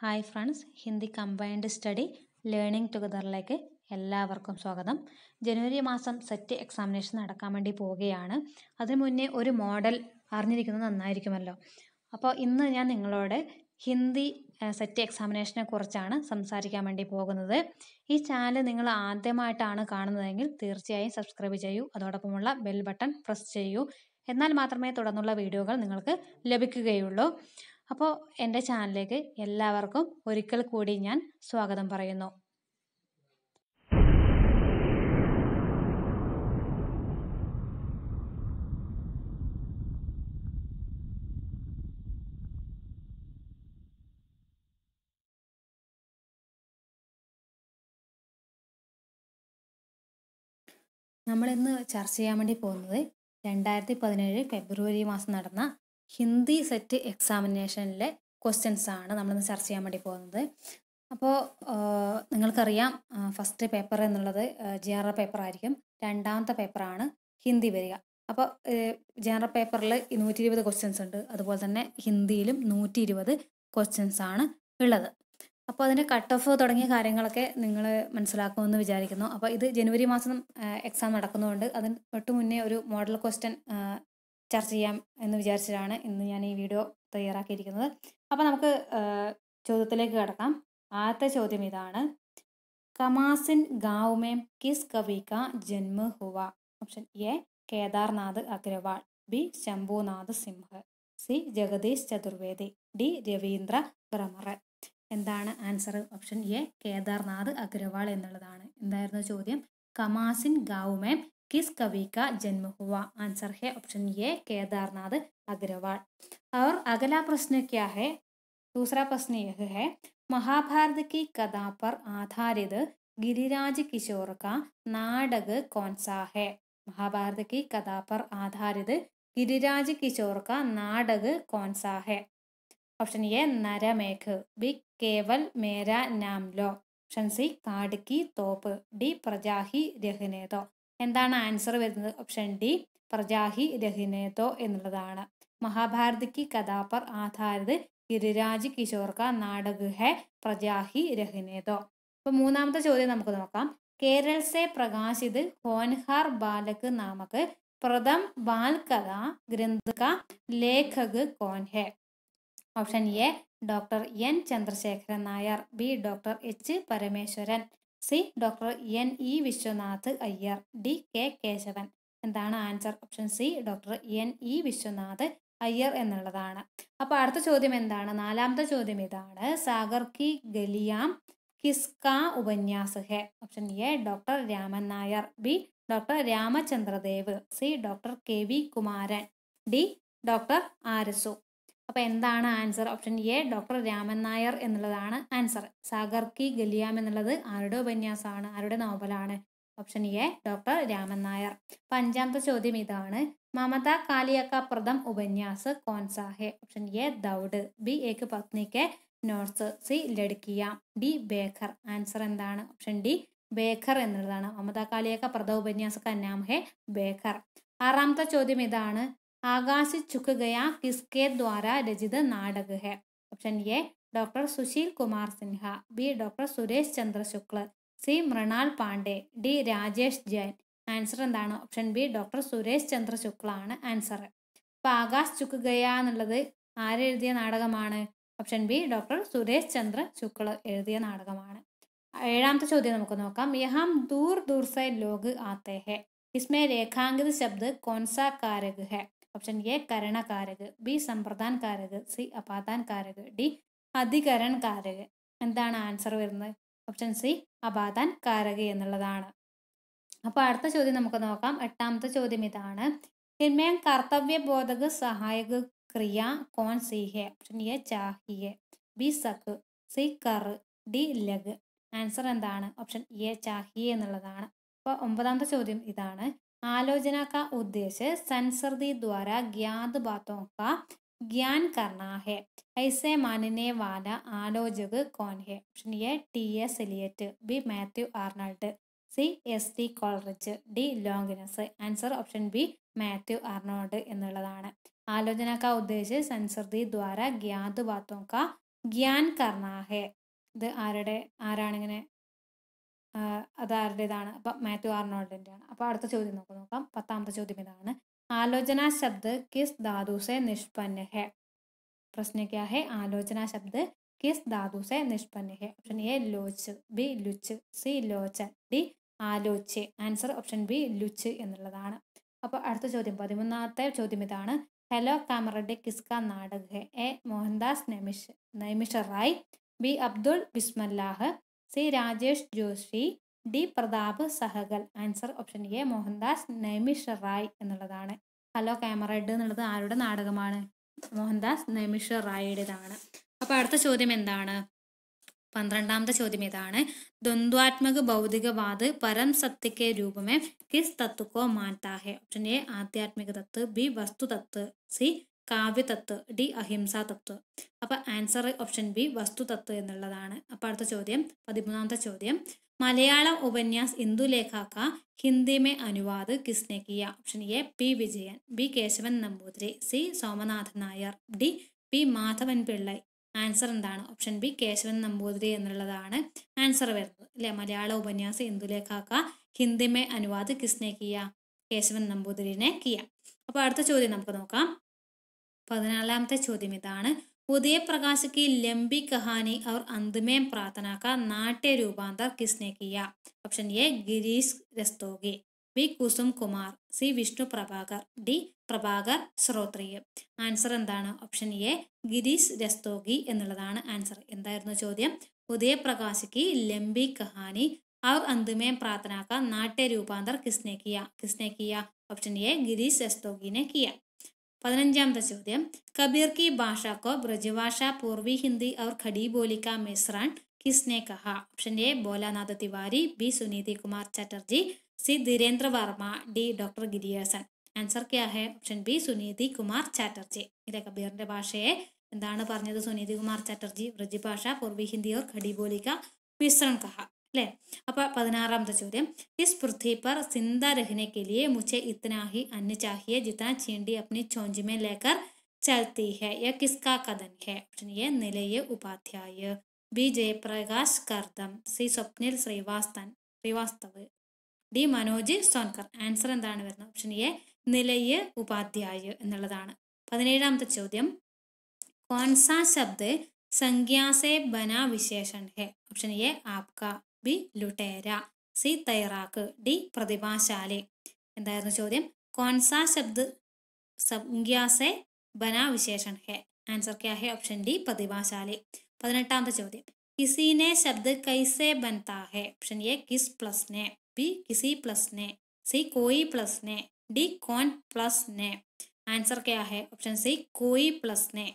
hi friends Hindi combined study learning ടുഗദറിലേക്ക് എല്ലാവർക്കും സ്വാഗതം ജനുവരി മാസം സെറ്റ് എക്സാമിനേഷൻ നടക്കാൻ വേണ്ടി പോവുകയാണ് അതിനു മുന്നേ ഒരു മോഡൽ അറിഞ്ഞിരിക്കുന്നത് നന്നായിരിക്കുമല്ലോ അപ്പോൾ ഇന്ന് ഞാൻ നിങ്ങളോട് ഹിന്ദി സെറ്റ് എക്സാമിനേഷനെ കുറിച്ചാണ് സംസാരിക്കാൻ വേണ്ടി പോകുന്നത് ഈ ചാനൽ നിങ്ങൾ ആദ്യമായിട്ടാണ് കാണുന്നതെങ്കിൽ തീർച്ചയായും സബ്സ്ക്രൈബ് ചെയ്യൂ അതോടൊപ്പമുള്ള ബെൽ ബട്ടൺ പ്രസ് ചെയ്യൂ എന്നാൽ മാത്രമേ തുടർന്നുള്ള വീഡിയോകൾ നിങ്ങൾക്ക് ലഭിക്കുകയുള്ളൂ അപ്പോൾ എൻ്റെ ചാനലിലേക്ക് എല്ലാവർക്കും ഒരിക്കൽ കൂടി ഞാൻ സ്വാഗതം പറയുന്നു നമ്മളിന്ന് ചർച്ച ചെയ്യാൻ വേണ്ടി പോകുന്നത് രണ്ടായിരത്തി പതിനേഴ് ഫെബ്രുവരി മാസം നടന്ന ഹിന്ദി സെറ്റ് എക്സാമിനേഷനിലെ ക്വസ്റ്റ്യൻസ് ആണ് നമ്മളിന്ന് ചർച്ച ചെയ്യാൻ വേണ്ടി പോകുന്നത് അപ്പോൾ നിങ്ങൾക്കറിയാം ഫസ്റ്റ് പേപ്പർ എന്നുള്ളത് ആർ പേപ്പർ ആയിരിക്കും രണ്ടാമത്തെ പേപ്പറാണ് ഹിന്ദി വരിക അപ്പോൾ ജനറൽ പേപ്പറിൽ നൂറ്റി ഇരുപത് ക്വസ്റ്റ്യൻസ് ഉണ്ട് അതുപോലെ തന്നെ ഹിന്ദിയിലും നൂറ്റി ഇരുപത് ക്വസ്റ്റ്യൻസ് ആണ് ഉള്ളത് അപ്പോൾ അതിൻ്റെ കട്ട് ഓഫ് തുടങ്ങിയ കാര്യങ്ങളൊക്കെ നിങ്ങൾ മനസ്സിലാക്കുമെന്ന് വിചാരിക്കുന്നു അപ്പോൾ ഇത് ജനുവരി മാസം എക്സാം നടക്കുന്നതുകൊണ്ട് അതിന് തൊട്ട് മുന്നേ ഒരു മോഡൽ ക്വസ്റ്റ്യൻ ചർച്ച ചെയ്യാം എന്ന് വിചാരിച്ചിട്ടാണ് ഇന്ന് ഞാൻ ഈ വീഡിയോ തയ്യാറാക്കിയിരിക്കുന്നത് അപ്പോൾ നമുക്ക് ചോദ്യത്തിലേക്ക് കിടക്കാം ആദ്യത്തെ ചോദ്യം ഇതാണ് കമാസിൻ ഗാവുമേം കിസ് കവിക ജന്മ ഹുവ option A Kedarnath Agrawal B Shambhunath Singh C Jagdish Chaturvedi D Ravindra Bhramar എന്താണ് answer option A Kedarnath Agrawal എന്നുള്ളതാണ് എന്തായിരുന്നു ചോദ്യം കമാസിൻ ഗാവുമേം किस कवि का जन्म हुआ आंसर है ऑप्शन ये केदारनाथ अग्रवाल और अगला प्रश्न क्या है दूसरा प्रश्न यह है महाभारत की कथा पर आधारित गिरिराज किशोर का नाटक कौन सा है महाभारत की कथा पर आधारित गिरिराज किशोर का नाटक कौन सा है ऑप्शन ए नरमेघ बी केवल मेरा नाम लो ऑप्शन सी काड की तोप डी प्रजाही रहने दो എന്താണ് ആൻസർ വരുന്നത് ഓപ്ഷൻ ഡി പ്രജാഹി രഹിനേതോ എന്നുള്ളതാണ് മഹാഭാരതിക്ക് കഥാപർ ആധാരത് ഗിരിരാജ് കിഷോർക്ക ക നാടക ഹെ പ്രജാഹി രഹിനേതോ അപ്പൊ മൂന്നാമത്തെ ചോദ്യം നമുക്ക് നോക്കാം കേരളത്തെ പ്രകാശിത് ഹോൻഹാർ ബാലക് നാമക് പ്രഥം ബാൽ കഥ ഗ്രന്ഥക ലേഖക് കോൻഹെ option A doctor N Chandrasekharan Nair B doctor H Parameswaran C doctor N E Vishwanath Iyer D K Keshavan എന്താണ് answer option C doctor N E Vishwanath Iyer എന്നുള്ളതാണ് അപ്പോൾ അടുത്ത ചോദ്യം എന്താണ് നാലാമത്തെ ചോദ്യം ഇതാണ് സാഗർ കി ഗലിയാം കിസ്ക ഉപന്യാസ് ഹെ option A doctor Raman Nair B doctor Ramachandradev C doctor K V Kumaran D doctor Arasu അപ്പോൾ എന്താണ് answer option A doctor Raman Nair എന്നുള്ളതാണ് ആൻസർ സാഗർ കി ഗലിയാം എന്നുള്ളത് ആരുടെ ഉപന്യാസമാണ് ആരുടെ നോവലാണ് option A doctor Raman Nair അഞ്ചാമത്തെ ചോദ്യം ഇതാണ് മമത കാലിയക്ക പ്രഥം ഉപന്യാസ് കോൻസാഹെ ഓപ്ഷൻ എ ദൗഡ് ബി ഏക്ക് പത്നിക്ക് നോർത്ത് സി ലഡ്കിയ ഡി ബേഖർ ആൻസർ എന്താണ് ഓപ്ഷൻ ഡി ബേഖർ എന്നുള്ളതാണ് മമത കാലിയക്ക പ്രഥ ഉപന്യാസ കന്നാമഹെ ബേഖർ ആറാമത്തെ ചോദ്യം ഇതാണ് ആകാശ് ചുക്ക് കിസ്കെ ദ്വാര രചിത നാടക ഹെ option A doctor Sushil Kumar Sinha B doctor Suresh Chandra Shukla C Mrinal Pande D Rajesh Jayan answer എന്താണ് option B doctor Suresh Chandra Shukla ആണ് ആൻസർ അപ്പൊ ആകാശ് ചുക്ക് എന്നുള്ളത് ആരെഴുതിയ നാടകമാണ് ഓപ്ഷൻ ബി ഡോക്ടർ സുരേഷ് ചന്ദ്ര ശുക്ല എഴുതിയ നാടകമാണ് ഏഴാമത്തെ ചോദ്യം നമുക്ക് നോക്കാം യഹാം ദൂർ ദൂർ ലോക് ആത്തെ ഹെ ഇസ്മേ രേഖാങ്കിത ശബ്ദ് കോൺസാ കാരക് ഹെ ഓപ്ഷൻ എ കരണകാരക് ബി സമ്പ്രദാൻ കാരക് സി അപാദാൻ കാരക് ഡി അധികരൺ കാരക് എന്താണ് ആൻസർ വരുന്നത് ഓപ്ഷൻ സി അപാദാൻ കാരക് എന്നുള്ളതാണ് അപ്പോൾ അടുത്ത ചോദ്യം നമുക്ക് നോക്കാം എട്ടാമത്തെ ചോദ്യം ഇതാണ് ഹിന്മയം കർത്തവ്യ ബോധക സഹായക ക്രിയ കോൺ സിഹെ ഓപ്ഷൻ എ ചാഹിയെ ബി സഖ് സി കറ് ഡി ലഗ് ആൻസർ എന്താണ് ഓപ്ഷൻ എ ചാഹിയെ എന്നുള്ളതാണ് അപ്പോൾ ഒമ്പതാമത്തെ ചോദ്യം ഇതാണ് आलोचना का उद्देश्य संसर्दी द्वारा ज्ञात बातों का ज्ञान करना है ऐसे मानने वाला आलोचक कौन है option A T S Eliot B Matthew Arnold C S T Coleridge D Longinus answer option B Matthew Arnold എന്നുള്ളതാണ് ആലോചന കാ ഉദ്ദേശിച്ച് സെൻസർദി ദ്വാര ജ്ഞാത് ബാത്തോ കാ ജ്ഞാൻ കർണാഹെ ഇത് ആരുടെ ആരാണിങ്ങനെ അതാരുടേതാണ് അപ്പം മാത്യു ആർണോൾഡിൻ്റെ ആണ് അപ്പോൾ അടുത്ത ചോദ്യം നമുക്ക് നോക്കാം പത്താമത്തെ ചോദ്യം ഇതാണ് ആലോചന ശബ്ദ കിസ് ധാതുസെ നിഷ്പന്ന ഹെ പ്രശ്ന ക്യാ ഹെ ആലോചന ശബ്ദ കിസ് ധാതുസെ നിഷ്പന്ന निष्पन्न ഓപ്ഷൻ എ ലോച്ച് ബി ലുച്ച് സി ലോച്ച ഡി ആലോച്ച് ആൻസർ ഓപ്ഷൻ ബി ലുച്ച് എന്നുള്ളതാണ് അപ്പോൾ അടുത്ത ചോദ്യം പതിമൂന്നാമത്തെ ചോദ്യം ഇതാണ് ഹലോ കാമറഡി കിസ്ക നാടക ഹെ A Mohandas Naimish Naimish Rai B Abdul Bismillah C Rajesh Joshi D Pratap Sehgal answer option A Mohandas Naimish Rai എന്നുള്ളതാണ് ഹലോ ക്യാമറഡ് എന്നുള്ളത് ആരുടെ നാടകമാണ് മോഹൻദാസ് നൈമിഷ റായുടേതാണ് അപ്പൊ അടുത്ത ചോദ്യം എന്താണ് പന്ത്രണ്ടാമത്തെ ചോദ്യം ഇതാണ് ദ്വന്ദ്വാത്മക ഭൗതികവാദ് പരം സത്യക്ക് രൂപമേ കിസ് തത്വക്കോ മാറ്റാഹെ ഓപ്ഷൻ എ ആധ്യാത്മിക തത്വ ബി വസ്തുതത്വ സി കാവ്യതത്വ ഡി അഹിംസാ തത്വ അപ്പൊ ആൻസർ ഓപ്ഷൻ ബി വസ്തുതത്വ എന്നുള്ളതാണ് അപ്പൊ അടുത്ത ചോദ്യം പതിമൂന്നാമത്തെ ചോദ്യം മലയാള ഉപന്യാസ് ഇന്ദുലേഖാക്ക ഹിന്ദി മേ അനുവാദ് കിസ്നെ കിയ option A P Vijayan B Keshavan Namboothiri C Somanathan Nair D P Madhavan Pillai answer എന്താണ് ഓപ്ഷൻ ബി കേശവൻ നമ്പൂതിരി എന്നുള്ളതാണ് ആൻസർ വരുന്നത് അല്ലെ മലയാള ഉപന്യാസ ഇന്ദുലേഖാക്ക ഹിന്ദി മേ അനുവാദ് കിസ്നെ കിയ കേശവൻ നമ്പൂതിരിനെ കിയ അപ്പോൾ അടുത്ത ചോദ്യം നമുക്ക് നോക്കാം പതിനാലാമത്തെ ചോദ്യം ഇതാണ് ഉദയപ്രകാശ് ലംബി കഹാനി അവർ അന്തിമേം പ്രാർത്ഥനാക്ക നാട്യ രൂപാന്തർ കിസ്നെ കിയ option A Girish Rastogi B Kusum Kumar C Vishnu Prabhakar D Prabhakar Shrotriya answer എന്താണ് ഓപ്ഷൻ എ ഗിരീഷ് രസ്തോഗി എന്നുള്ളതാണ് ആൻസർ എന്തായിരുന്നു ചോദ്യം ഉദയപ്രകാശിക്ക് ലംബി കഹാനി അവർ അന്തിമേം പ്രാർത്ഥനാക്ക നാട്യ രൂപാന്തർ കിസ്നെ കിയ കിസ്നെ കിയ ഓപ്ഷൻ എ ഗിരീഷ് രസ്തോഗിനെ കിയ പതിനഞ്ചാമത്തെ ചോദ്യം കബീർ കി ഭാഷ ബ്രജഭാഷ പൂർവി ഹിന്ദി അവർ ഖഡി ബോലിക്ക മിശ്രാൻ കിസ്നെ കഹ option A Bholanath Tiwari B Suniti Kumar Chatterji C Dhirendra Varma D doctor Grierson answer ക്യാ ഹെ ഓപ്ഷൻ ബി സുനീതി കുമാർ ചാറ്റർജി ഇതേ കബീറിന്റെ ഭാഷയെ എന്താണ് പറഞ്ഞത് സുനീതി കുമാർ ചാറ്റർജി ബ്രജ് ഭാഷ പൂർവി ഹിന്ദി ഓർ ഖഡി ബോലിക്ക മിശ്രൺ കഹ അല്ലെ അപ്പൊ പതിനാറാമത്തെ ചോദ്യം ഇസ് പൃഥ്വി പർ സിന്ദ രഹനെ കെ ലിയെ മുझे അന്ന ചാഹിയെ ജിതാ ചീണ്ടി അപ്നി ചോഞ്ച് ലേക്കർ ചലത്തി ഹെ യ കിസ്കാ കഥൻ ഹെ option Nilay Upadhyay B Jayaprakash Kardam C Swapnil Srivastav Srivastav D Manoj Sonkar answer എന്താണ് വരുന്നത് ഓപ്ഷൻ എ ഉപാധ്യായ എന്നുള്ളതാണ് പതിനേഴാമത്തെ ചോദ്യം കോൺസ ശബ്ദ സംഖ്യാസെ ബന വിശേഷൺ ഹെ ഓപ്ഷൻ എ ആപ്കാ ബി ലുട്ടേര സി തൈറാക്ക് ഡി പ്രതിഭാശാലി എന്തായിരുന്നു ചോദ്യം കോൺസ ശബ്ദ സംഖ്യാസെ ബന വിശേഷൺ ഹെ ആൻസർ ക്യാ ഹെ ഓപ്ഷൻ ഡി പ്രതിഭാശാലി പതിനെട്ടാമത്തെ ചോദ്യം കിസിനെ ശബ്ദ കൈസെ ബൻതാ ഹെ ഓപ്ഷൻ എ കിസ് പ്ലസ് നെ ബി കിസി പ്ലസ് നെ സി കോയി പ്ലസ് നെ ഡി കോൺ പ്ലസ് നെ ആൻസർ ക്യാ ഹെ ഓപ്ഷൻ സി കോയി പ്ലസ് നെ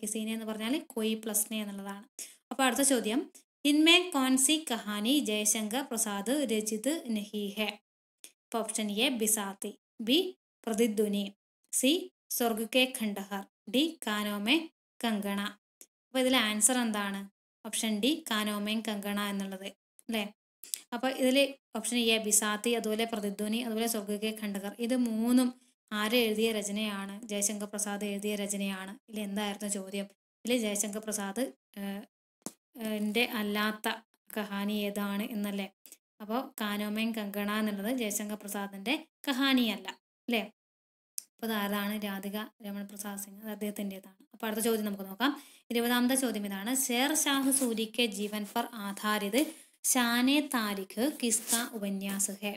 കിസിനെ എന്ന് പറഞ്ഞാൽ കോയി പ്ലസ് നെ എന്നുള്ളതാണ് അപ്പോൾ അടുത്ത ചോദ്യം ഇൻമേ കോൺസി കഹാനി ജയശങ്കർ പ്രസാദ് प्रसाद रचित नहीं ഓപ്ഷൻ എ ए ബി പ്രതിധ്വനി സി സ്വർഗ് കെ ഖണ്ഡഹർ ഡി കാനോമെ കങ്കണ അപ്പോൾ ഇതിലെ ആൻസർ എന്താണ് ഓപ്ഷൻ ഡി കാനോമേ കങ്കണ എന്നുള്ളത് അല്ലേ അപ്പോൾ ഇതിൽ ഓപ്ഷൻ എ ബിസാത്തി അതുപോലെ പ്രതിധ്വനി അതുപോലെ സ്വർഗ് കെ ഖണ്ഡഹർ ഇത് മൂന്നും ആര് എഴുതിയ രചനയാണ് ജയശങ്കർ പ്രസാദ് എഴുതിയ രചനയാണ് ഇതിൽ എന്തായിരുന്നു ചോദ്യം ഇതിൽ ജയശങ്കർ പ്രസാദ് എൻ്റെ അല്ലാത്ത കഹാനി ഏതാണ് എന്നല്ലേ അപ്പോൾ കാനോമേൻ കങ്കണ എന്നുള്ളത് ജയശങ്കർ പ്രസാദിൻ്റെ കഹാനിയല്ല അല്ലേ അപ്പോൾ അതാണ് രാധിക രമണ പ്രസാദ് സിംഗ് അത് അദ്ദേഹത്തിൻ്റെതാണ് അപ്പോൾ അടുത്ത ചോദ്യം നമുക്ക് നോക്കാം ഇരുപതാമത്തെ ചോദ്യം ഇതാണ് ഷേർ ഷാഹ് സൂരിക്ക് ജീവൻ ഫർ ആധാരിത് ഷാനെ താരിഖ് കിസ്ക ഉപന്യാസ് ഹെ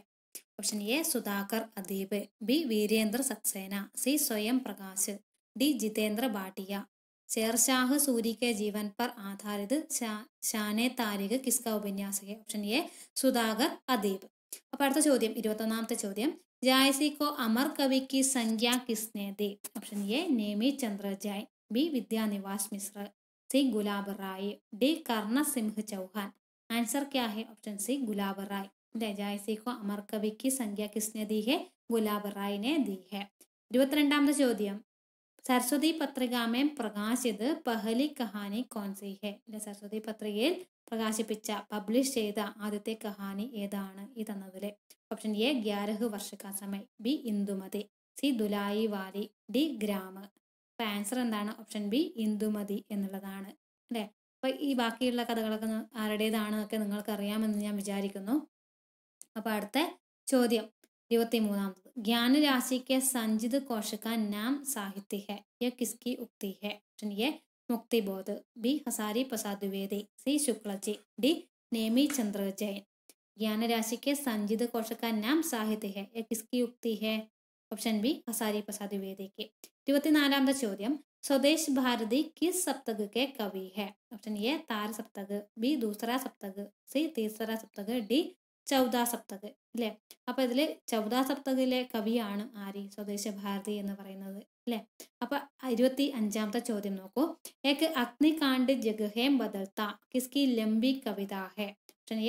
option A Sudhakar Adeeb B Virendra Saxena C Swayam Prakash D Jitendra Bhatia Shershah Suri के जीवन पर आधारित शाने तारीख किसका उपन्यास है ऑप्शन ए सुधाकर अदीप अब अड़ चौदह इतना चौदह जायसी को अमर कवि की संख्या किसने the option A Nemi Chandra Jain B Vidyaniwas Mishra C Gulab Rai D Karn Singh Chauhan answer क्या है ऑप्शन सी गुलाब राय जायसी को अमर कवि की संख्या किसने दी है गुलाब राय ने दी है इवती चौदह സരസ്വതി പത്രികാമയം പ്രകാശിത് പഹലി കഹാനി കോൺസി ഹെ അല്ലെ സരസ്വതി പത്രികയിൽ പ്രകാശിപ്പിച്ച പബ്ലിഷ് ചെയ്ത ആദ്യത്തെ കഹാനി ഏതാണ് ഈ തന്നതിലെ ഓപ്ഷൻ എ ഗ്യാരഹ് വർഷക സമയ് ബി ഇന്ദുമതി സി ദുലായി വാലി ഡി ഗ്രാമ അപ്പൊ ആൻസർ എന്താണ് ഓപ്ഷൻ ബി ഇന്ദുമതി എന്നുള്ളതാണ് അല്ലേ അപ്പൊ ഈ ബാക്കിയുള്ള കഥകളൊക്കെ ആരുടേതാണ് എന്നൊക്കെ നിങ്ങൾക്ക് അറിയാമെന്ന് ഞാൻ വിചാരിക്കുന്നു അപ്പൊ അടുത്ത ചോദ്യം देवतीमूदाम ज्ञान राशि के संजित कोश का नाम साहित्य है यह किसकी उक्ति है option A Mukti Bodh B Hazari Prasad Dwivedi C Shukla ji D Nemi Chandra Jain ज्ञान राशि के संजित कोश का नाम साहित्य है यह किसकी उक्ति है ऑप्शन बी हसारी प्रसाद द्विवेदी की ഇരുപത്തിനാലാമത്തെ चौदह स्वदेश भारती किस सप्तक के कवि है ऑप्शन ए तार सप्तक बी दूसरा सप्तक सी तीसरा सप्तक डी ചൗദാ സപ്തക് അല്ലെ അപ്പൊ ഇതില് ചൗദാ സപ്തകിലെ കവിയാണ് ആരി സ്വദേശ ഭാരതി എന്ന് പറയുന്നത് അല്ലെ അപ്പൊ ഇരുപത്തി അഞ്ചാമത്തെ ചോദ്യം നോക്കൂ ഏക്ക് അഗ്നി കാണ്ട് ജഗഹേം ബദൽത്ത കിസ്കി ലംബി കവിതാഹെ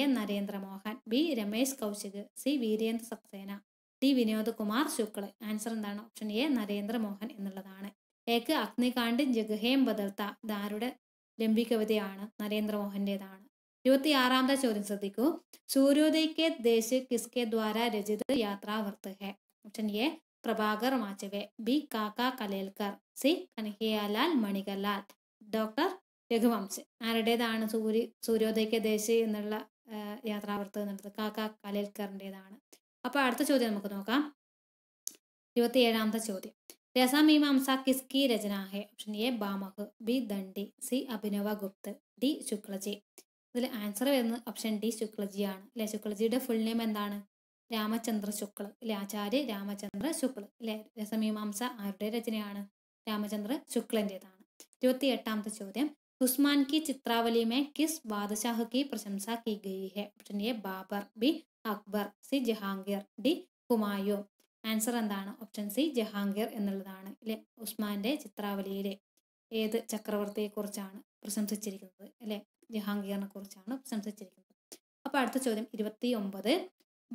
A Narendra Mohan B Ramesh Kaushik C Virendra Saxena D Vinod Kumar Shukla answer എന്താണ് ഓപ്ഷൻ എ നരേന്ദ്ര മോഹൻ എന്നുള്ളതാണ് ഏക്ക് അഗ്നികാണ്ട് ജഗഹേം ബദൽത്ത ഇതാരുടെ ലംബി കവിതയാണ് നരേന്ദ്ര മോഹൻറേതാണ് ആറാമത്തെ ചോദ്യം ശ്രദ്ധിക്കൂ സൂര്യോദയ്ക്കെ ദേശ് കിസ്കെ ദ്വാര രചിത യാത്രാവർത്ത് ഹെ option A Prabhakar Machwe B Kaka Kalelkar C കനഹിയാലാൽ മണികലാൽ doctor രഘുവംശ് ആരുടേതാണ് സൂര്യ സൂര്യോദയ്ക്ക് ദേശ് എന്നുള്ള യാത്രാവർത്ത് എന്നുള്ളത് കാക്ക കലേൽക്കറിൻ്റെതാണ് അപ്പോൾ അടുത്ത ചോദ്യം നമുക്ക് നോക്കാം ഏഴാമത്തെ ചോദ്യം രസമീമാംസ കിസ്കി രചന ഹെ option A Bhamah B Dandi C Abhinav Gupt D Shuklaji ഇതിൽ ആൻസർ വരുന്നത് ഓപ്ഷൻ ഡി ശുക്ലജി ആണ് അല്ലെ ശുക്ലജിയുടെ ഫുൾ നെയിം എന്താണ് രാമചന്ദ്ര ശുക്ല അല്ലെ ആചാര്യ രാമചന്ദ്ര ശുക്ല അല്ലെ രസമീമാംസ ആരുടെ രചനയാണ് രാമചന്ദ്ര ശുക്ലൻ്റെതാണ് ഇരുപത്തി എട്ടാമത്തെ ചോദ്യം ഉസ്മാൻ കി ചിത്രാവലി മേ കിസ് ബാദശാഹ് കി പ്രശംസ കി ഗയി ഹെ option A Babur B Akbar C Jahangir D Humayun answer എന്താണ് ഓപ്ഷൻ സി ജഹാംഗീർ എന്നുള്ളതാണ് അല്ലെ ഉസ്മാന്റെ ചിത്രാവലിയിലെ ഏത് ചക്രവർത്തിയെക്കുറിച്ചാണ് പ്രശംസിച്ചിരിക്കുന്നത് അല്ലെ ജഹാംഗീറിനെ കുറിച്ചാണ് സംസാരിച്ചിരിക്കുന്നത് അപ്പൊ അടുത്ത ചോദ്യം ഇരുപത്തി ഒമ്പത്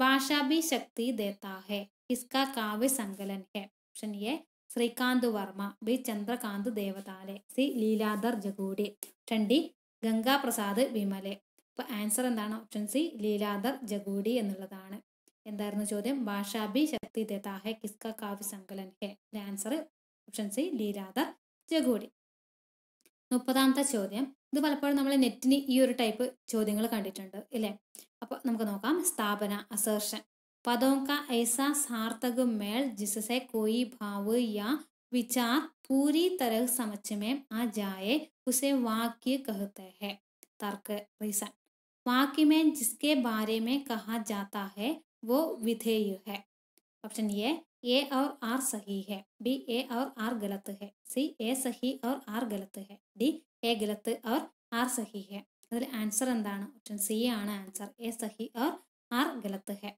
ഭാഷാഭി ശക്തി ദേത്താ ഹെ കിസ്ക കാവ്യ സങ്കലൻ ഹെ option A Shrikant Varma B Chandrakant Devtale C Leeladhar Jagudi option D Gangaprasad Vimal അപ്പൊ ആൻസർ എന്താണ് ഓപ്ഷൻ സി ലീലാധർ ജഗൂഡി എന്നുള്ളതാണ് എന്തായിരുന്നു ചോദ്യം ഭാഷാഭി ശക്തി ദേതാ കിസ്ക കാവ്യ സങ്കലൻ ഹെ answer option C Leeladhar Jagudi മുപ്പതാമത്തെ ചോദ്യം ഇത് പലപ്പോഴും നമ്മൾ നെറ്റിന് ഈ ഒരു ടൈപ്പ് ചോദ്യങ്ങൾ കണ്ടിട്ടുണ്ട് ഇല്ലേ അപ്പോൾ നമുക്ക് നോക്കാം സ്ഥാപന അസേർഷൻ പദവും ക ഐസ സാർത്ഥക മേൾ विचार पूरी तरह समझ आ जाए उसे वाक्य कहते हैं तर्क रीजन वाक्य में जिसके बारे में कहा जाता है वो विधेय है ऑप्शन ए ए और आर सही है बी ए और आर गलत है सी ए सही और आर गलत है डी എ ഗലത്ത് ഓർ ആർ സഹി ഹെ അതിൽ ആൻസർ എന്താണ് ഓപ്ഷൻ സി ആണ് ആൻസർ എ സഹി ഓർ ആർ ഗലത്ത് ഹെ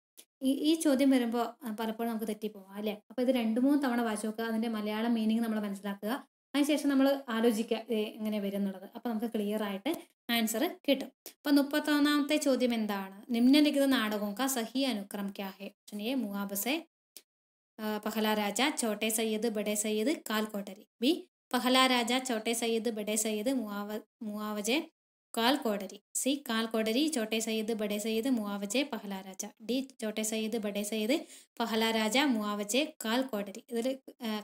ഈ ഈ ചോദ്യം വരുമ്പോൾ പലപ്പോഴും നമുക്ക് തെറ്റിപ്പോവാം അല്ലേ അപ്പോൾ ഇത് രണ്ട് മൂന്ന് തവണ വായിച്ചു നോക്കുക അതിൻ്റെ മലയാളം മീനിങ് നമ്മൾ മനസ്സിലാക്കുക അതിനുശേഷം നമ്മൾ ആലോചിക്കുക എങ്ങനെ വരും എന്നുള്ളത് അപ്പോൾ നമുക്ക് ക്ലിയർ ആയിട്ട് ആൻസർ കിട്ടും അപ്പം മുപ്പത്തൊന്നാമത്തെ ചോദ്യം എന്താണ് നിമ്നലിഖിത നാടകവും ക സഹി അനുക്രം ക്യാഹെ ഓപ്ഷൻ എ മുഹാബസെ പഹല രാജ ചോട്ടെ സയ്യദ് ബഡേ സയ്യദ് കാൽക്കോട്ടരി ബി പഹല രാജ ചോട്ടെ സയ്യിദ് ബഡെ സയ്യിദ് മുവാവ മുവാവജെ കാൽ കോടരി സി കാൽ കോടരി ചോട്ടെ സയ്യിദ് ബഡെ സയ്യിദ് മുവാവജെ പഹല രാജ ഡി ചോട്ടെ സയ്യിദ് ബഡെ സയ്യിദ് പഹല രാജ മുവാവജെ കാൽ കോടരി ഇതിൽ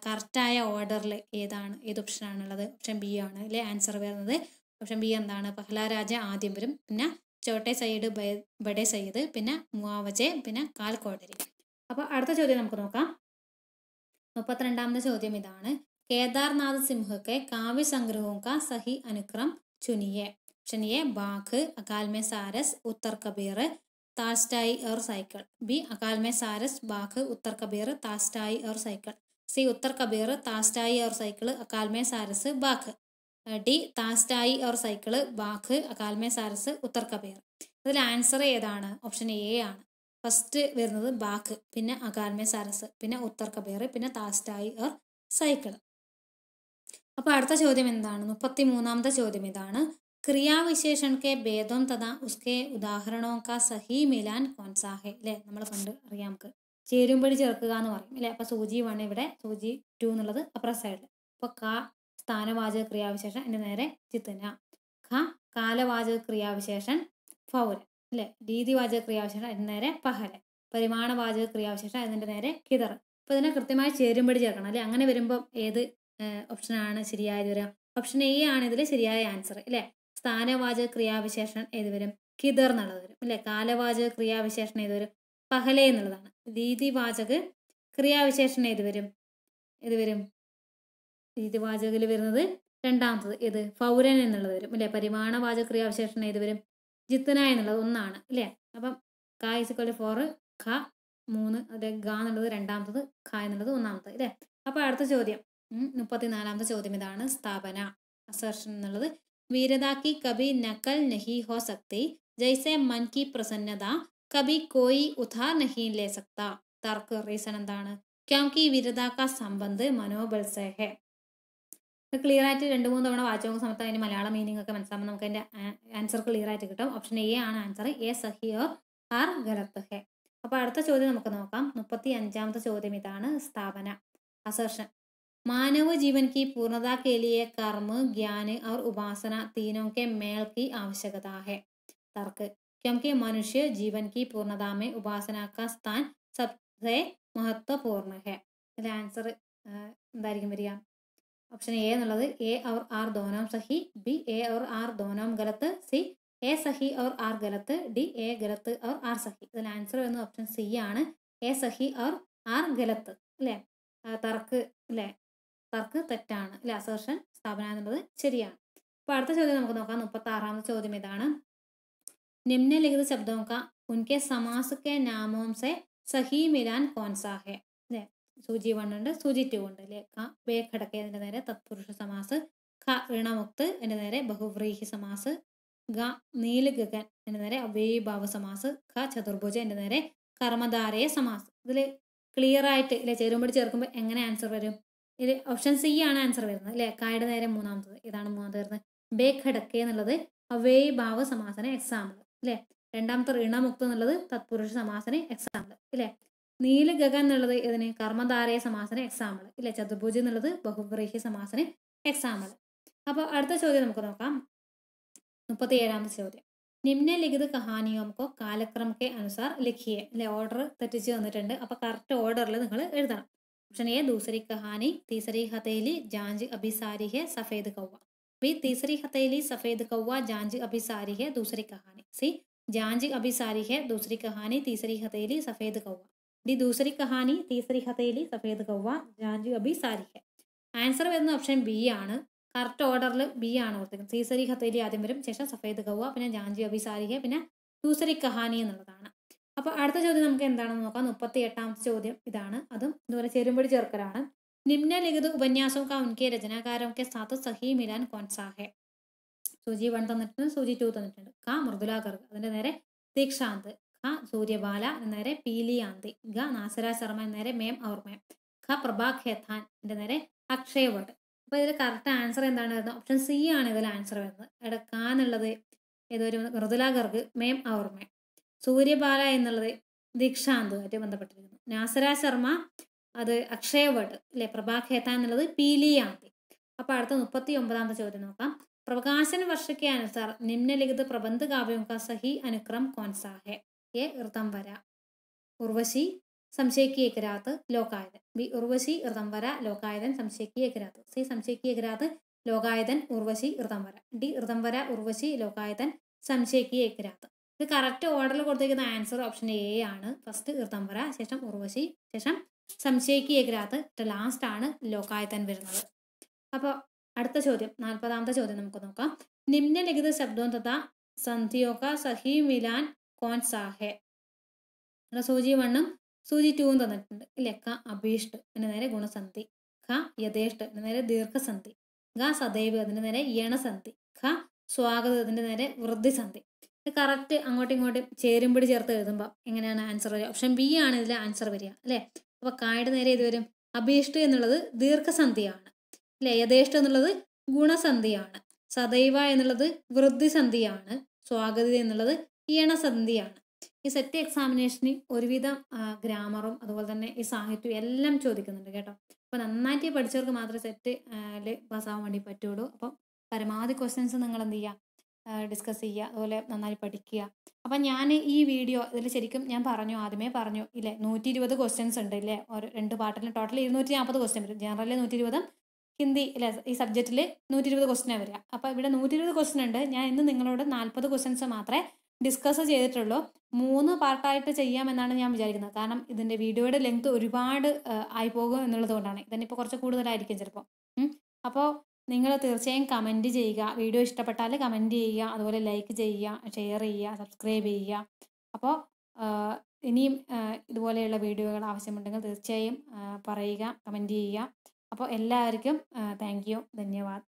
കറക്റ്റായ ഓർഡറിൽ ഏതാണ് ഏത് ആണുള്ളത് ഓപ്ഷൻ ബി ആണ് അല്ലെ ആൻസർ വരുന്നത് ഓപ്ഷൻ ബി എന്താണ് പഹല രാജ ആദ്യം വരും പിന്നെ ചോട്ടെ സയ്യിദ് ബഡെ സയ്യിദ് പിന്നെ മുവാവജെ പിന്നെ കാൽ കോടരി അപ്പോൾ അടുത്ത ചോദ്യം നമുക്ക് നോക്കാം മുപ്പത്തിരണ്ടാമത്തെ ചോദ്യം ഇതാണ് കേദാർനാഥ് सिंह കാവ്യ സംഗ്രഹവും संग्रहों സഹി അനുക്രം ചുനിയെ ചുനിയെ ബാഖ് അകാൽമേ സാരസ് ഉത്തർ കബീർ താസ്റ്റായി ഓർ സൈക്കിൾ ബി അകാൽമേ സാരസ് ബാഖ് ഉത്തർ കബീർ താസ്റ്റായി ഓർ സൈക്കിൾ സി ഉത്തർ കബീർ താസ്റ്റായി ഓർ സൈക്കിൾ അകാൽമേ സാരസ് ബാഖ് ഡി താസ്റ്റായി ഓർ സൈക്കിൾ ബാഖ് അകാൽമേ സാരസ് ഉത്തർ കബീർ ഇതിൽ ആൻസർ ഏതാണ് ഓപ്ഷൻ എ ആണ് ഫസ്റ്റ് വരുന്നത് ബാക്ക് പിന്നെ അകാൽമേ സാരസ് പിന്നെ ഉത്തർ കബീർ പിന്നെ താസ്റ്റായി ഓർ സൈക്കിൾ അപ്പോൾ അടുത്ത ചോദ്യം എന്താണ് മുപ്പത്തി മൂന്നാമത്തെ ചോദ്യം ഇതാണ് ക്രിയാവിശേഷൺ ഭേദം തഥാ ഉസ്കെ ഉദാഹരണോ കാ സഹി മിലാൻ കോൻസാഹെ അല്ലെ നമ്മൾ കണ്ട് അറിയാം നമുക്ക് ചേരുമ്പടി ചേർക്കുക എന്ന് പറയും അല്ലെ അപ്പോൾ സൂചി വൺ ഇവിടെ സൂചി ടു എന്നുള്ളത് അപ്പുറ സൈഡിൽ അപ്പോൾ ക സ്ഥാനവാചക ക്രിയാവിശേഷൻ എന്റെ നേരെ ചിത്തന ഖ കാലവാചക ക്രിയാവിശേഷൻ ഫൗര അല്ലേ രീതിവാചക ക്രിയാവിശേഷം എന്റെ നേരെ പഹല പരിമാണവാചക ക്രിയാവിശേഷം അതിൻ്റെ നേരെ കിതർ അപ്പോൾ ഇതിനെ കൃത്യമായി ചേരുമ്പടി ചേർക്കണം അല്ലെ അങ്ങനെ വരുമ്പോൾ ഏത് ഓപ്ഷൻ ആണ് ശരിയായത് വരിക ഓപ്ഷൻ എ ആണ് ഇതിൽ ശരിയായ ആൻസർ അല്ലേ സ്ഥാനവാചക ക്രിയാവിശേഷണം ഏത് വരും കിതർ എന്നുള്ളത് വരും അല്ലേ കാലവാചക ക്രിയാവിശേഷണം ഏത് വരും പഹലെ എന്നുള്ളതാണ് രീതിവാചക ക്രിയാവിശേഷണം ഏത് വരും ഏത് വരും രീതിവാചകിൽ വരുന്നത് രണ്ടാമത്തത് ഏത് ഫൗരൻ എന്നുള്ളത് വരും അല്ലേ പരിമാണവാചക ക്രിയാവിശേഷണം ഏത് വരും ജിത്തന എന്നുള്ളത് ഒന്നാണ് അല്ലേ അപ്പം ക ഇസിക്വൽ ഫോർ ഖ മൂന്ന് അതെ ഗ എന്നുള്ളത് രണ്ടാമത്തത് ഖ എന്നുള്ളത് ഒന്നാമത്തത് അല്ലേ അപ്പോൾ അടുത്ത ചോദ്യം മുപ്പത്തിനാലാമത്തെ ചോദ്യം ഇതാണ് സ്ഥാപന അസർഷൻ എന്നുള്ളത് വീരതാക്കി കബി നക്കൽ നഹി ഹോ സക്തി ജൈസെ മൻ കി പ്രസന്നത കബി കോയി ഉധാ നഹി ലേ സക്ത തർക്ക് റീസൺ എന്താണ് ക്യാംകി വീരതാക്ക സംബന്ധ് മനോബൽസേ ഹെ ക്ലിയർ ആയിട്ട് രണ്ടു മൂന്ന് തവണ വാച്ച് നോക്കുന്ന സമയത്ത് അതിന് മലയാള മീനിങ് ഒക്കെ മനസ്സിലാകുമ്പോൾ നമുക്ക് അതിന്റെ ആൻസർ ക്ലിയർ ആയിട്ട് കിട്ടും ഓപ്ഷൻ എ ആണ് ആൻസർ എ സഹിയോ ആർ ഗലത്ത് ഹെ അപ്പോൾ അടുത്ത ചോദ്യം നമുക്ക് നോക്കാം മുപ്പത്തി അഞ്ചാമത്തെ ചോദ്യം ഇതാണ് സ്ഥാപന അസർഷൻ मानव जीवन की पूर्णता के लिए कर्म ज्ञान और उपासना तीनों के मेल की आवश्यकता है तर्क क्योंकि मनुष्य जीवन की पूर्णता में उपासना का स्थान सबसे महत्वपूर्ण है ഇതിൽ ആൻസർ എന്തായിരിക്കും വരിക ഓപ്ഷൻ എ എന്നുള്ളത് എ ഓർ ആർ ദോനാം സഹി ബി എ ഓർ ആർ ദോനാം ഗലത്ത് സി എ സഹി ഓർ ആർ ഗലത്ത് ഡി എ ഗലത്ത് ഓർ ആർ സഹി ഇതിൽ ആൻസർ വരുന്നത് ഓപ്ഷൻ സി ആണ് എ സഹി ഓർ ആർ ഗലത്ത് അല്ലേ തർക്ക് അല്ലേ വർക്ക് തെറ്റാണ് അല്ലെ അസർഷൻ സ്ഥാപന എന്നുള്ളത് ശരിയാണ് അപ്പൊ അടുത്ത ചോദ്യം നമുക്ക് നോക്കാം മുപ്പത്തി ആറാമത്തെ ചോദ്യം ഇതാണ് നിമ്നലിഖിത ശബ്ദം നോക്കാം ഉൻകെ സമാസുക്കെ നാമോംസെ സഹി മിലാൻ കോൺസാഹെ അല്ലെ സൂചി വൺ ഉണ്ട് സൂചി ടു ഉണ്ട് അല്ലെ വേ ഘടക്കെ ഘടക്കേതിന്റെ നേരെ തത്പുരുഷ സമാസ് ഖ ഇണമുക്ത് എന്റെ നേരെ ബഹുവ്രീഹി സമാസ് ഗ നീല ഗഗൻ എന്റെ നേരെ അവ്യഭാവ സമാസ് ഖ ചതുർഭുജ എന്റെ നേരെ കർമ്മധാരയ സമാസ് ഇതിൽ ക്ലിയർ ആയിട്ട് ഇല്ലേ ചേരുമ്പോൾ ചേർക്കുമ്പോൾ എങ്ങനെ ആൻസർ വരും ഇത് ഓപ്ഷൻ സി ആണ് ആൻസർ വരുന്നത് അല്ലേ കായുടെ നേരെ മൂന്നാമത്തത് ഇതാണ് മൂന്നാമത് വരുന്നത് ബേ ഘടക്കെ എന്നുള്ളത് അവേ ഭാവ സമാസന എക്സാമ്പിൾ അല്ലേ രണ്ടാമത്തെ ഋണമുക്ത് എന്നുള്ളത് തത്പുരുഷ സമാസന എക്സാമ്പിൾ അല്ലേ നീല ഗഗ എന്നുള്ളത് ഇതിന് കർമ്മധാരയ സമാസന എക്സാമ്പിൾ ഇല്ലേ ചതുർഭുജ് എന്നുള്ളത് ബഹുബ്രീഹി സമാസന എക്സാമ്പിൾ അപ്പോൾ അടുത്ത ചോദ്യം നമുക്ക് നോക്കാം മുപ്പത്തി ഏഴാമത്തെ ചോദ്യം നിമ്നലിഖിത കഹാനിയോംക്കോ കാലക്രമക്കെ അനുസാർ ലിഖിയെ അല്ലെ ഓർഡർ തെറ്റിച്ച് വന്നിട്ടുണ്ട് അപ്പോൾ കറക്റ്റ് ഓർഡറിൽ നിങ്ങൾ എഴുതണം ऑप्शन ए दूसरी कहानी तीसरी हथेली जांज अभी सारी है सफ़ेद कौवा बी तीसरी हथेली सफ़ेद कौवा जांज अभी सारी है दूसरी कहानी सी जांज अभी सारी है दूसरी कहानी तीसरी हथेली सफ़ेद कौवा डी दूसरी कहानी तीसरी ഹതയിലി സഫേദ് കൗവ ജാഞ്ചു അബി സാരി ഹെ ആൻസർ വരുന്ന ഓപ്ഷൻ ബി ആണ് കറക്റ്റ് ഓർഡറിൽ ബി ആണ് കൊടുത്തിരിക്കുന്നത് തീസരി ഹത്തയിലി ആദ്യം വരും ശേഷം സഫേദ് കൗവ പിന്നെ ജാഞ്ചു അബി സാരി ഹെ പിന്നെ ദൂസരി കഹാനി എന്നുള്ളതാണ് അപ്പോൾ അടുത്ത ചോദ്യം നമുക്ക് എന്താണെന്ന് നോക്കാം മുപ്പത്തി എട്ടാമത്തെ ചോദ്യം ഇതാണ് അതും ഇതുപോലെ ചേരുംപടി ചേർക്കലാണ് നിമ്നലിഖിത ഉപന്യാസം കൗൻകെ രചനാകാരം കെ സാത്ത് സഹി മിലാൻ കോൺസാഹെ സൂചി വൺ തന്നിട്ടുണ്ട് സൂചി ടു തന്നിട്ടുണ്ട് ക മൃദുലാകർ അതിന്റെ നേരെ ദീക്ഷാന്ത് ഖ സൂര്യബാല നേരെ പീലിയാന്തി ഗ നാസര ശർമ്മ നേരെ മേം ഔർ ഖ പ്രഭാ ഖേഥാൻ എന്റെ നേരെ അക്ഷയ ഭട്ട് അപ്പൊ ഇതിൽ കറക്റ്റ് ആൻസർ എന്താണ് വരുന്നത് ഓപ്ഷൻ സി ആണ് ഇതിൽ ആൻസർ വരുന്നത് ഇവിടെ ക എന്നുള്ളത് ഏതോ ഗർഗ് മേം ഔർ സൂര്യപാല എന്നുള്ളത് ദീക്ഷാന്തുമായിട്ട് ബന്ധപ്പെട്ടിരിക്കുന്നു നാസര ശർമ്മ അത് അക്ഷയ വേർഡ് അല്ലെ പ്രഭാഖേത എന്നുള്ളത് പീലിയാന്തി അപ്പൊ അടുത്ത മുപ്പത്തി ഒമ്പതാമത്തെ ചോദ്യം നോക്കാം പ്രകാശന വർഷയ്ക്ക് അനുസാർ നിമ്നലിഖിത പ്രബന്ധ കാവ്യം സഹി അനുക്രം കോൻസാഹെ എ ഋതം വര ഉർവശി സംശയിക്കി എകരാത്ത് ബി ഉർവശി ഋതം വര ലോകായുധൻ സംശയിക്കി സി സംശയിക്കി എകരാത്ത് ഉർവശി ഋതം വര ഡി ഋതം വര ഉർവശി ലോകായുധൻ സംശയിക്കി ഇത് കറക്റ്റ് ഓർഡറിൽ കൊടുത്തേക്കുന്ന ആൻസർ ഓപ്ഷൻ എ ആണ് ഫസ്റ്റ് കീർത്തമ്പറ ശേഷം ഉറവശി ശേഷം സംശയിക്കിയ ഗ്രാത്ത് ലാസ്റ്റ് ആണ് ലോകായത്തൻ വരുന്നത് അപ്പോൾ അടുത്ത ചോദ്യം നാൽപ്പതാമത്തെ ചോദ്യം നമുക്ക് നോക്കാം നിമ്നലിഖിത ശബ്ദോന്തത തഥാ സന്ധിയോക സഹി മിലാൻ കോൻ സാഹെ സൂചി വണ്ണും സൂചി ടൂവും തന്നിട്ടുണ്ട് ഇല്ലേ ക അഭീഷ്ട് അതിന് നേരെ ഗുണസന്ധി ഖ യഥേഷ്ട് അതിന് നേരെ ദീർഘസന്ധി ഖ സദൈവ് അതിന് നേരെ യണസന്ധി ഖ സ്വാഗതം അതിൻ്റെ നേരെ വൃദ്ധിസന്ധി കറക്റ്റ് അങ്ങോട്ടും ഇങ്ങോട്ടും ചേരുംപിടി ചേർത്ത് എഴുതുമ്പോൾ എങ്ങനെയാണ് ആൻസർ വരിക ഓപ്ഷൻ ബി ആണ് ഇതിൽ ആൻസർ വരിക അല്ലേ അപ്പോൾ കായുടെ നേരെ ഇത് വരും അഭീഷ്ട എന്നുള്ളത് ദീർഘസന്ധിയാണ് അല്ലേ യഥേഷ്ട എന്നുള്ളത് ഗുണസന്ധിയാണ് സദൈവ എന്നുള്ളത് വൃദ്ധിസന്ധിയാണ് സ്വാഗതി എന്നുള്ളത് ഈണസന്ധിയാണ് ഈ സെറ്റ് എക്സാമിനേഷന് ഒരുവിധം ഗ്രാമറും അതുപോലെ തന്നെ ഈ സാഹിത്യവും എല്ലാം ചോദിക്കുന്നുണ്ട് കേട്ടോ അപ്പോൾ നന്നായിട്ട് പഠിച്ചവർക്ക് മാത്രമേ സെറ്റ് പാസ്സാവാൻ വേണ്ടി പറ്റുള്ളൂ അപ്പം പരമാവധി ക്വസ്റ്റ്യൻസ് നിങ്ങൾ എന്ത് ചെയ്യുക ഡിസ്കസ് ചെയ്യുക അതുപോലെ നന്നായി പഠിക്കുക അപ്പം ഞാൻ ഈ വീഡിയോ ഇതിൽ ശരിക്കും ഞാൻ പറഞ്ഞു ആദ്യമേ പറഞ്ഞു ഇല്ലേ നൂറ്റി ഇരുപത് ക്വസ്റ്റ്യൻസ് ഉണ്ട് ഇല്ലേ ഒരു രണ്ട് പാട്ടിൽ ടോട്ടൽ ഇരുന്നൂറ്റി നാൽപ്പത് ക്വസ്റ്റ്യൻ വരും ജനറലി നൂറ്റി ഇരുപതും ഹിന്ദി അല്ലെ ഈ സബ്ജക്റ്റിൽ നൂറ്റി ഇരുപത് ക്വസ്റ്റിനാണ് വരിക അപ്പോൾ ഇവിടെ നൂറ്റി ഇരുപത് ക്വസ്റ്റ്യൻ ഉണ്ട് ഞാൻ ഇന്ന് നിങ്ങളോട് നാൽപ്പത് ക്വസ്റ്റ്യൻസ് മാത്രമേ ഡിസ്കസ് ചെയ്തിട്ടുള്ളൂ മൂന്ന് പാർട്ടായിട്ട് ചെയ്യാമെന്നാണ് ഞാൻ വിചാരിക്കുന്നത് കാരണം ഇതിൻ്റെ വീഡിയോയുടെ ലെങ്ത് ഒരുപാട് ആയി പോകും എന്നുള്ളത് കൊണ്ടാണ് ഇപ്പോൾ കുറച്ച് കൂടുതലായിരിക്കും ചിലപ്പോൾ അപ്പോൾ നിങ്ങൾ തീർച്ചയായും കമൻറ്റ് ചെയ്യുക വീഡിയോ ഇഷ്ടപ്പെട്ടാൽ കമൻറ്റ് ചെയ്യുക അതുപോലെ ലൈക്ക് ചെയ്യുക ഷെയർ ചെയ്യുക സബ്സ്ക്രൈബ് ചെയ്യുക അപ്പോൾ ഇനിയും ഇതുപോലെയുള്ള വീഡിയോകൾ ആവശ്യമുണ്ടെങ്കിൽ തീർച്ചയായും പറയുക കമൻറ്റ് ചെയ്യുക അപ്പോൾ എല്ലാവർക്കും താങ്ക് യു ധന്യവാദ്